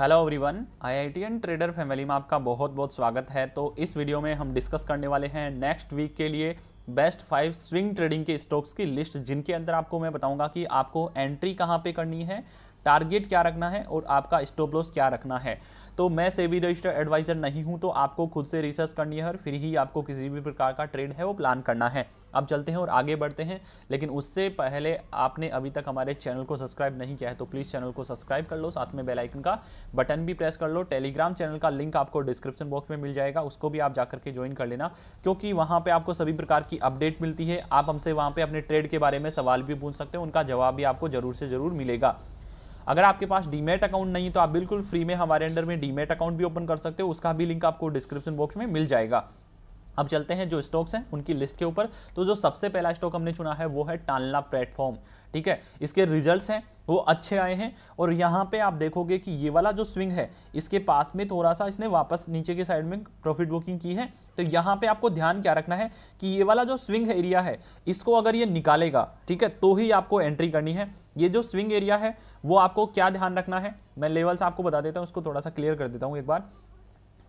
hello everyone and trader family में आपका बहुत बहुत स्वागत है तो इस वीडियो में हम डिस्कस करने वाले हैं नेक्स्ट वीक के लिए बेस्ट फाइव स्विंग ट्रेडिंग के स्टॉक्स की लिस्ट जिनके अंदर आपको मैं बताऊंगा कि आपको एंट्री कहाँ पे करनी है टारगेट क्या रखना है और आपका स्टॉप लॉस क्या रखना है तो मैं सेवी रजिस्टर्ड एडवाइजर नहीं हूं तो आपको खुद से रिसर्च करनी है और फिर ही आपको किसी भी प्रकार का ट्रेड है वो प्लान करना है अब चलते हैं और आगे बढ़ते हैं लेकिन उससे पहले आपने अभी तक हमारे चैनल को सब्सक्राइब नहीं किया है तो प्लीज़ चैनल को सब्सक्राइब कर लो साथ में बेलाइकन का बटन भी प्रेस कर लो टेलीग्राम चैनल का लिंक आपको डिस्क्रिप्शन बॉक्स में मिल जाएगा उसको भी आप जाकर के ज्वाइन कर लेना क्योंकि वहाँ पर आपको सभी प्रकार की अपडेट मिलती है आप हमसे वहाँ पर अपने ट्रेड के बारे में सवाल भी पूछ सकते हैं उनका जवाब भी आपको ज़रूर से ज़रूर मिलेगा अगर आपके पास डीमेट अकाउंट नहीं है तो आप बिल्कुल फ्री में हमारे अंडर में डीमेट अकाउंट भी ओपन कर सकते हो उसका भी लिंक आपको डिस्क्रिप्शन बॉक्स में मिल जाएगा अब चलते हैं जो स्टॉक्स हैं उनकी लिस्ट के ऊपर तो जो सबसे पहला स्टॉक हमने चुना है वो है टालना प्लेटफॉर्म ठीक है इसके रिजल्ट्स हैं वो अच्छे आए हैं और यहाँ पे आप देखोगे कि ये वाला जो स्विंग है इसके पास में थोड़ा सा इसने वापस नीचे के साइड में प्रॉफिट बुकिंग की है तो यहाँ पे आपको ध्यान क्या रखना है कि ये वाला जो स्विंग एरिया है इसको अगर ये निकालेगा ठीक है तो ही आपको एंट्री करनी है ये जो स्विंग एरिया है वो आपको क्या ध्यान रखना है मैं लेवल्स आपको बता देता हूँ उसको थोड़ा सा क्लियर कर देता हूँ एक बार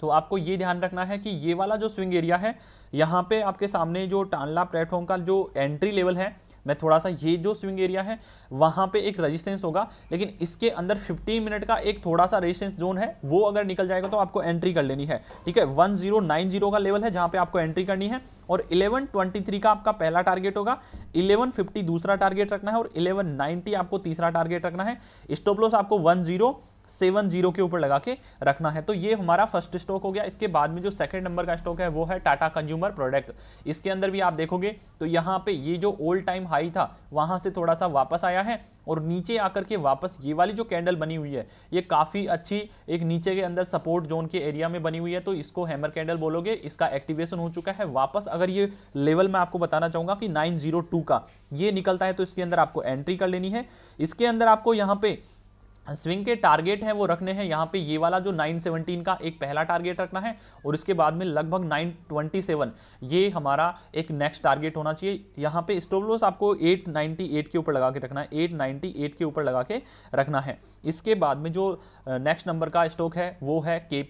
तो आपको ये ध्यान रखना है कि ये वाला जो स्विंग एरिया है यहाँ पे आपके सामने जो टानला प्लेटफॉर्म का जो एंट्री लेवल है मैं थोड़ा सा ये जो स्विंग एरिया है वहाँ पे एक रेजिस्टेंस होगा लेकिन इसके अंदर 15 मिनट का एक थोड़ा सा रेजिस्टेंस जोन है वो अगर निकल जाएगा तो आपको एंट्री कर लेनी है ठीक है 1090 का लेवल है जहाँ पे आपको एंट्री करनी है और 1123 का आपका पहला टारगेट होगा 1150 दूसरा टारगेट रखना है और इलेवन आपको तीसरा टारगेट रखना है स्टोपलोस आपको वन जीरो सेवन जीरो के ऊपर लगा के रखना है तो ये हमारा फर्स्ट स्टॉक हो गया इसके बाद में जो सेकंड नंबर का स्टॉक है वो है टाटा कंज्यूमर प्रोडक्ट इसके अंदर भी आप देखोगे तो यहाँ पे ये जो ओल्ड टाइम हाई था वहाँ से थोड़ा सा वापस आया है और नीचे आकर के वापस ये वाली जो कैंडल बनी हुई है ये काफ़ी अच्छी एक नीचे के अंदर सपोर्ट जोन के एरिया में बनी हुई है तो इसको हैमर कैंडल बोलोगे इसका एक्टिवेशन हो चुका है वापस अगर ये लेवल मैं आपको बताना चाहूँगा कि नाइन का ये निकलता है तो इसके अंदर आपको एंट्री कर लेनी है इसके अंदर आपको यहाँ पे स्विंग के टारगेट हैं वो रखने हैं यहाँ पे ये वाला जो 917 का एक पहला टारगेट रखना है और इसके बाद में लगभग 927 ये हमारा एक नेक्स्ट टारगेट होना चाहिए यहाँ पे स्टॉप आपको 898 के ऊपर लगा के रखना है 898 के ऊपर लगा के रखना है इसके बाद में जो नेक्स्ट नंबर का स्टॉक है वो है के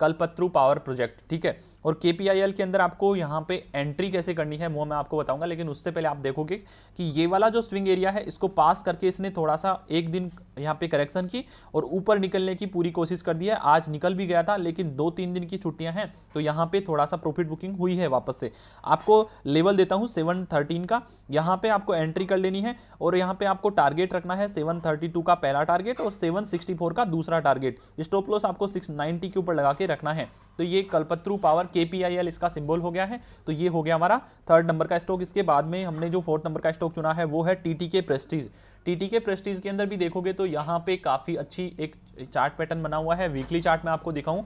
कलपत्रु पावर प्रोजेक्ट ठीक है और के के अंदर आपको यहाँ पे एंट्री कैसे करनी है वो मैं आपको बताऊंगा लेकिन उससे पहले आप देखोगे कि ये वाला जो स्विंग एरिया है इसको पास करके इसने थोड़ा सा एक दिन यहाँ पे करेक्शन की और ऊपर निकलने की पूरी कोशिश कर दी है आज निकल भी गया था लेकिन दो तीन दिन की छुट्टियां हैं तो यहाँ पे थोड़ा सा प्रॉफिट बुकिंग हुई है वापस से आपको लेवल देता हूँ सेवन थर्टीन का यहाँ पे आपको एंट्री कर लेनी है और यहाँ पे आपको टारगेट रखना है सेवन थर्टी टू का पहला टारगेट और सेवन सिक्सटी फोर का दूसरा टारगेट स्टॉप लॉस आपको सिक्स नाइन्टी के ऊपर लगा के रखना है तो ये कलपत्रु पावर के इसका सिंबल हो गया है तो ये हो गया हमारा थर्ड नंबर का स्टॉक इसके बाद में हमने जो फोर्थ नंबर का स्टॉक चुना है वो है टी के प्रेस्टीज टीटी के प्रेस्टीज के अंदर भी देखोगे तो यहाँ पे काफ़ी अच्छी एक चार्ट पैटर्न बना हुआ है वीकली चार्ट में आपको दिखाऊँ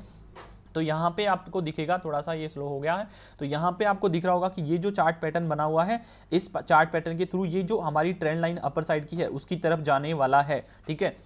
तो यहाँ पे आपको दिखेगा थोड़ा सा ये स्लो हो गया है तो यहाँ पे आपको दिख रहा होगा कि ये जो चार्ट पैटर्न बना हुआ है इस चार्ट पैटर्न के थ्रू ये जो हमारी ट्रेंड लाइन अपर साइड की है उसकी तरफ जाने वाला है ठीक है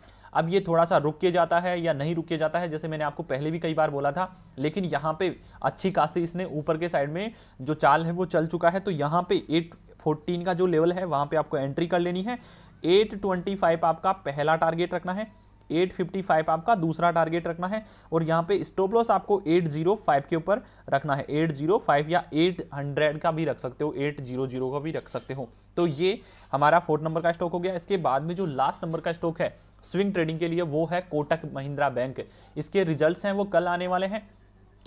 अब ये थोड़ा सा रुक के जाता है या नहीं रुक के जाता है जैसे मैंने आपको पहले भी कई बार बोला था लेकिन यहाँ पे अच्छी खासी इसने ऊपर के साइड में जो चाल है वो चल चुका है तो यहाँ पे एट फोर्टीन का जो लेवल है वहाँ पे आपको एंट्री कर लेनी है 825 आपका पहला टारगेट रखना है 855 आपका दूसरा टारगेट रखना है और यहां पे स्टॉप लॉस आपको 805 के ऊपर रखना है 805 या 800 का भी रख सकते हो 800 का भी रख सकते हो तो ये हमारा फोर्थ नंबर का स्टॉक हो गया इसके बाद में जो लास्ट नंबर का स्टॉक है स्विंग ट्रेडिंग के लिए वो है कोटक महिंद्रा बैंक इसके रिजल्ट हैं वो कल आने वाले हैं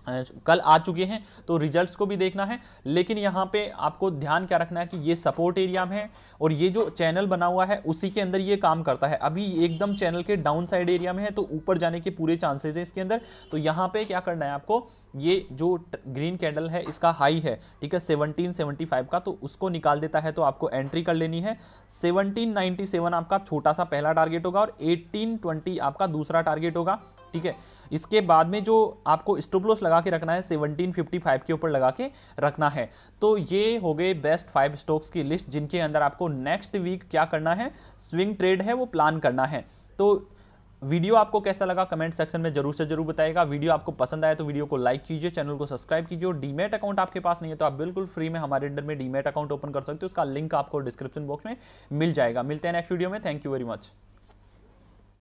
कल आ चुके हैं तो रिजल्ट्स को भी देखना है लेकिन यहाँ पे आपको ध्यान क्या रखना है कि ये सपोर्ट एरिया में है और ये जो चैनल बना हुआ है उसी के अंदर ये काम करता है अभी एकदम चैनल के डाउन साइड एरिया में है तो ऊपर जाने के पूरे चांसेस हैं इसके अंदर तो यहाँ पे क्या करना है आपको ये जो ग्रीन कैंडल है इसका हाई है ठीक है सेवनटीन फाइव का तो उसको निकाल देता है तो आपको एंट्री कर लेनी है सेवनटीन सेवन आपका छोटा सा पहला टारगेट होगा और एटीन ट्वेंटी आपका दूसरा टारगेट होगा ठीक है इसके बाद में जो आपको स्टोपलोस लगा के रखना है 1755 के ऊपर लगा के रखना है तो ये हो गए बेस्ट फाइव स्टॉक्स की लिस्ट जिनके अंदर आपको नेक्स्ट वीक क्या करना है स्विंग ट्रेड है वो प्लान करना है तो वीडियो आपको कैसा लगा कमेंट सेक्शन में जरूर से जरूर बताएगा वीडियो आपको पसंद आया तो वीडियो को लाइक कीजिए चैनल को सब्सक्राइब कीजिए और डीमेट अकाउंट आपके पास नहीं है तो आप बिल्कुल फ्री में हमारे अंडर में डीमेट अकाउंट ओपन कर सकते हो उसका लिंक आपको डिस्क्रिप्शन बॉक्स में मिल जाएगा मिलते हैं नेक्स्ट वीडियो में थैंक यू वेरी मच